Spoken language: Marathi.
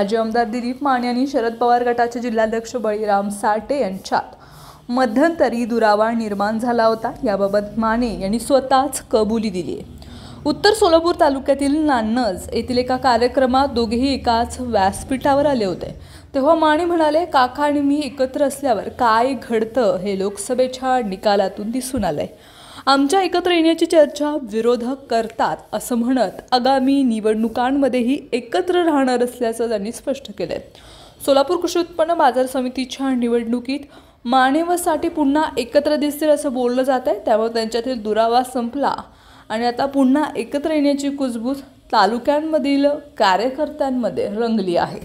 माजी आमदार दिलीप माने आणि शरद पवार गटाचे जिल्हाध्यक्ष बळीराम साठे यांच्यात मध्यंतरी दुरावा निर्माण झाला होता याबाबत माने यांनी स्वतःच कबुली दिली आहे उत्तर सोलापूर तालुक्यातील नान्नज येथील एका कार्यक्रमात दोघेही एकाच व्यासपीठावर आले होते तेव्हा माने म्हणाले काका आणि मी एकत्र असल्यावर काय घडतं हे लोकसभेच्या निकालातून दिसून आलंय आमच्या एकत्र येण्याची चर्चा विरोधक करतात असं म्हणत आगामी निवडणुकांमध्येही एकत्र राहणार असल्याचं त्यांनी स्पष्ट केलं सोलापूर कृषी उत्पन्न बाजार समितीच्या निवडणुकीत मानेवासाठी पुन्हा एकत्र दिसतील असं बोललं जात आहे त्यामुळे त्यांच्यातील दुरावा संपला आणि आता पुन्हा एकत्र येण्याची कुजबूज तालुक्यांमधील कार्यकर्त्यांमध्ये रंगली आहे